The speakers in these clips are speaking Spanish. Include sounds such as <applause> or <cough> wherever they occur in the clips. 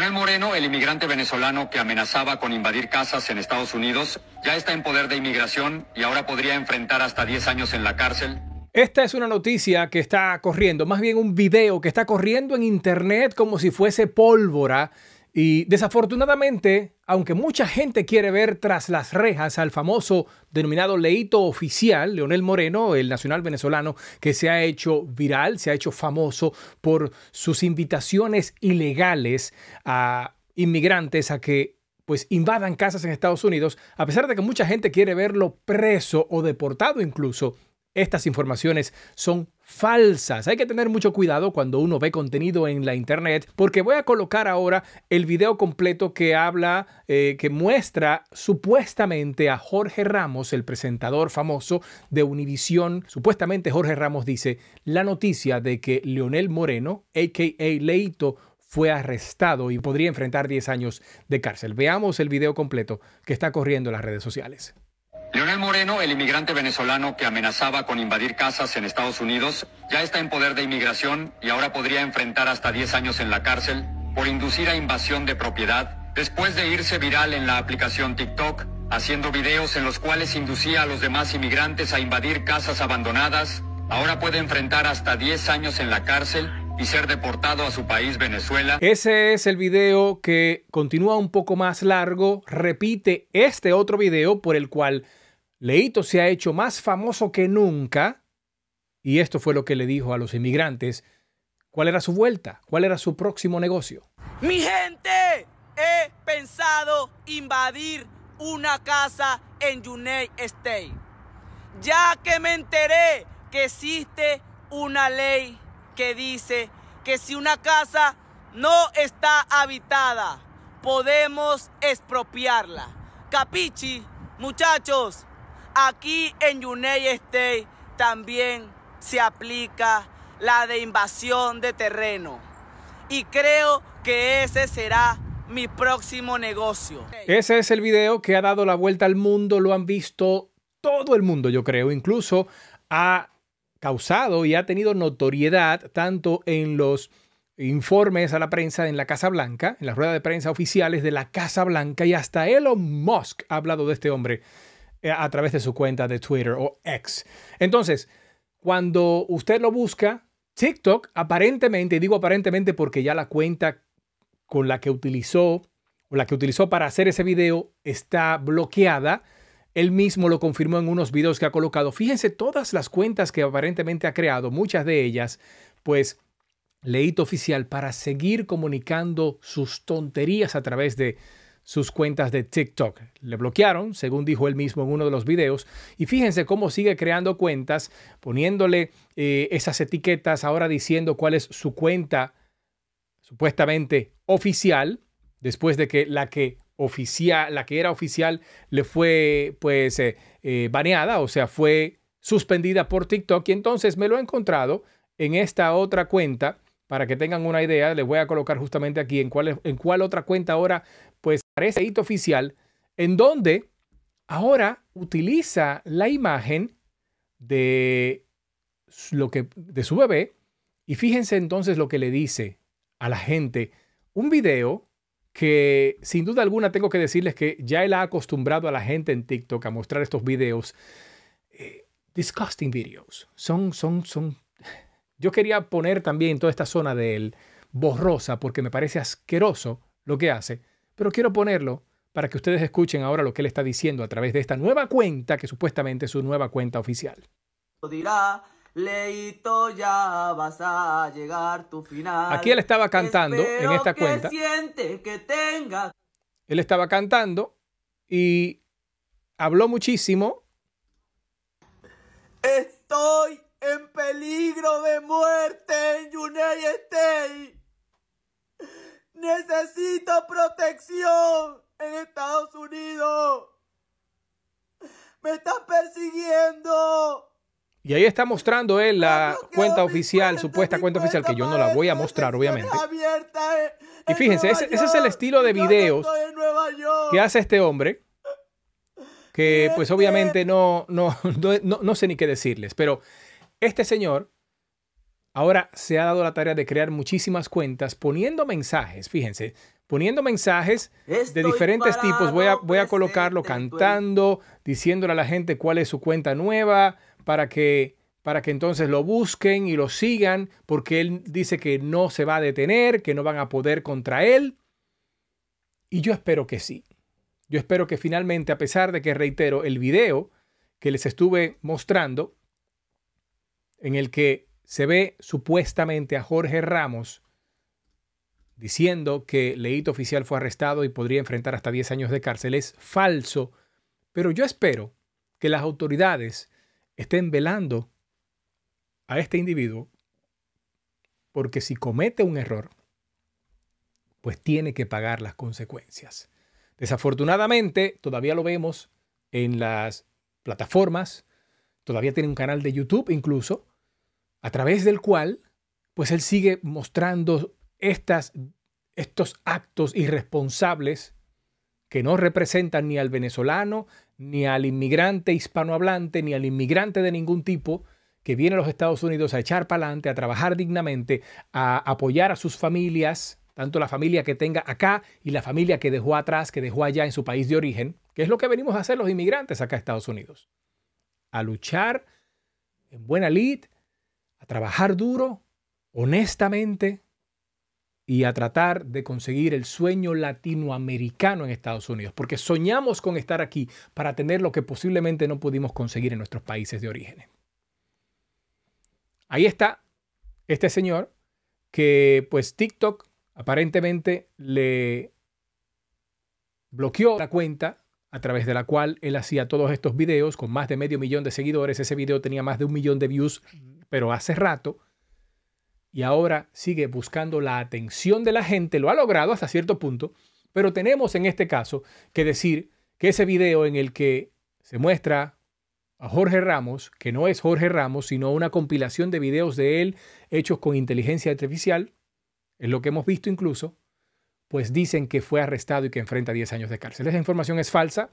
Manuel Moreno, el inmigrante venezolano que amenazaba con invadir casas en Estados Unidos, ya está en poder de inmigración y ahora podría enfrentar hasta 10 años en la cárcel. Esta es una noticia que está corriendo, más bien un video que está corriendo en internet como si fuese pólvora y desafortunadamente aunque mucha gente quiere ver tras las rejas al famoso denominado leito oficial, Leonel Moreno, el nacional venezolano, que se ha hecho viral, se ha hecho famoso por sus invitaciones ilegales a inmigrantes a que pues invadan casas en Estados Unidos, a pesar de que mucha gente quiere verlo preso o deportado incluso, estas informaciones son falsas. Hay que tener mucho cuidado cuando uno ve contenido en la internet porque voy a colocar ahora el video completo que habla, eh, que muestra supuestamente a Jorge Ramos, el presentador famoso de Univisión. Supuestamente Jorge Ramos dice la noticia de que Leonel Moreno, a.k.a. Leito, fue arrestado y podría enfrentar 10 años de cárcel. Veamos el video completo que está corriendo en las redes sociales. Leonel Moreno, el inmigrante venezolano que amenazaba con invadir casas en Estados Unidos, ya está en poder de inmigración y ahora podría enfrentar hasta 10 años en la cárcel por inducir a invasión de propiedad después de irse viral en la aplicación TikTok, haciendo videos en los cuales inducía a los demás inmigrantes a invadir casas abandonadas. Ahora puede enfrentar hasta 10 años en la cárcel y ser deportado a su país Venezuela. Ese es el video que continúa un poco más largo, repite este otro video por el cual Leito se ha hecho más famoso que nunca y esto fue lo que le dijo a los inmigrantes. ¿Cuál era su vuelta? ¿Cuál era su próximo negocio? Mi gente, he pensado invadir una casa en United State, ya que me enteré que existe una ley que dice que si una casa no está habitada, podemos expropiarla. Capichi, muchachos, aquí en Yuney State también se aplica la de invasión de terreno. Y creo que ese será mi próximo negocio. Ese es el video que ha dado la vuelta al mundo, lo han visto todo el mundo, yo creo, incluso a causado y ha tenido notoriedad tanto en los informes a la prensa en la Casa Blanca, en las ruedas de prensa oficiales de la Casa Blanca y hasta Elon Musk ha hablado de este hombre eh, a través de su cuenta de Twitter o X. Entonces, cuando usted lo busca, TikTok aparentemente, y digo aparentemente porque ya la cuenta con la que utilizó o la que utilizó para hacer ese video está bloqueada él mismo lo confirmó en unos videos que ha colocado. Fíjense todas las cuentas que aparentemente ha creado, muchas de ellas, pues leíto oficial para seguir comunicando sus tonterías a través de sus cuentas de TikTok. Le bloquearon, según dijo él mismo en uno de los videos, y fíjense cómo sigue creando cuentas, poniéndole eh, esas etiquetas, ahora diciendo cuál es su cuenta supuestamente oficial, después de que la que oficial, la que era oficial, le fue pues eh, eh, baneada, o sea, fue suspendida por TikTok. Y entonces me lo he encontrado en esta otra cuenta. Para que tengan una idea, les voy a colocar justamente aquí en cuál, en cuál otra cuenta ahora, pues parece hito oficial, en donde ahora utiliza la imagen de lo que de su bebé y fíjense entonces lo que le dice a la gente un video que sin duda alguna tengo que decirles que ya él ha acostumbrado a la gente en TikTok a mostrar estos videos. Eh, disgusting videos. Son, son, son. Yo quería poner también toda esta zona de él borrosa porque me parece asqueroso lo que hace, pero quiero ponerlo para que ustedes escuchen ahora lo que él está diciendo a través de esta nueva cuenta que supuestamente es su nueva cuenta oficial. Dirá Leito, ya vas a llegar tu final. Aquí él estaba cantando en esta cuenta. Él estaba cantando y habló muchísimo. Estoy en peligro de muerte en United States. Necesito protección. Y ahí está mostrando él la cuenta oficial, supuesta cuenta oficial, que yo no la voy a mostrar, obviamente. Eh, y fíjense, ese, es el estilo de videos que hace este hombre, que pues obviamente <laughs> no, no, sé ni qué decirles, pero este señor ahora se ha dado la tarea de crear muchísimas cuentas poniendo mensajes, fíjense, poniendo mensajes de diferentes tipos. Voy a, voy a colocarlo cantando, diciéndole a la gente cuál es su cuenta nueva, para que para que entonces lo busquen y lo sigan, porque él dice que no se va a detener, que no van a poder contra él. Y yo espero que sí. Yo espero que finalmente, a pesar de que reitero el video que les estuve mostrando, en el que se ve supuestamente a Jorge Ramos diciendo que Leito Oficial fue arrestado y podría enfrentar hasta 10 años de cárcel, es falso. Pero yo espero que las autoridades estén velando a este individuo, porque si comete un error, pues tiene que pagar las consecuencias. Desafortunadamente, todavía lo vemos en las plataformas, todavía tiene un canal de YouTube incluso, a través del cual, pues él sigue mostrando estas, estos actos irresponsables que no representan ni al venezolano, ni al inmigrante hispanohablante, ni al inmigrante de ningún tipo que viene a los Estados Unidos a echar para adelante, a trabajar dignamente, a apoyar a sus familias, tanto la familia que tenga acá y la familia que dejó atrás, que dejó allá en su país de origen, que es lo que venimos a hacer los inmigrantes acá a Estados Unidos. A luchar en buena lid, a trabajar duro, honestamente, y a tratar de conseguir el sueño latinoamericano en Estados Unidos, porque soñamos con estar aquí para tener lo que posiblemente no pudimos conseguir en nuestros países de origen. Ahí está este señor que pues TikTok aparentemente le bloqueó la cuenta a través de la cual él hacía todos estos videos con más de medio millón de seguidores. Ese video tenía más de un millón de views, pero hace rato y ahora sigue buscando la atención de la gente, lo ha logrado hasta cierto punto, pero tenemos en este caso que decir que ese video en el que se muestra a Jorge Ramos, que no es Jorge Ramos, sino una compilación de videos de él hechos con inteligencia artificial, es lo que hemos visto incluso, pues dicen que fue arrestado y que enfrenta 10 años de cárcel. Esa información es falsa.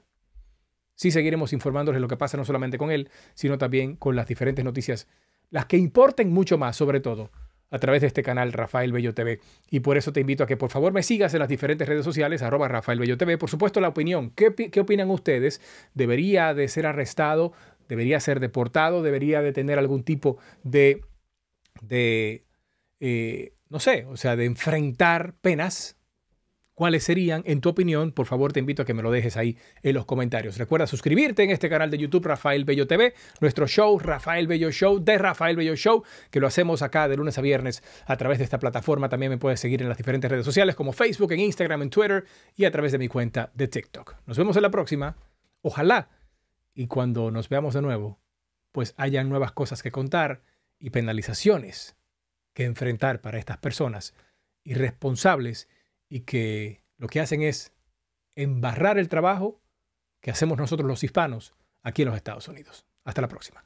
Sí seguiremos informándoles lo que pasa no solamente con él, sino también con las diferentes noticias, las que importen mucho más, sobre todo a través de este canal Rafael Bello TV. Y por eso te invito a que por favor me sigas en las diferentes redes sociales, arroba Rafael Bello TV. Por supuesto, la opinión. ¿Qué, opinan ustedes? ¿Debería de ser arrestado? ¿Debería ser deportado? ¿Debería de tener algún tipo de... de eh, no sé, o sea, de enfrentar penas ¿Cuáles serían, en tu opinión? Por favor, te invito a que me lo dejes ahí en los comentarios. Recuerda suscribirte en este canal de YouTube, Rafael Bello TV, nuestro show, Rafael Bello Show, de Rafael Bello Show, que lo hacemos acá de lunes a viernes a través de esta plataforma. También me puedes seguir en las diferentes redes sociales como Facebook, en Instagram, en Twitter y a través de mi cuenta de TikTok. Nos vemos en la próxima. Ojalá. Y cuando nos veamos de nuevo, pues hayan nuevas cosas que contar y penalizaciones que enfrentar para estas personas irresponsables y que lo que hacen es embarrar el trabajo que hacemos nosotros los hispanos aquí en los Estados Unidos. Hasta la próxima.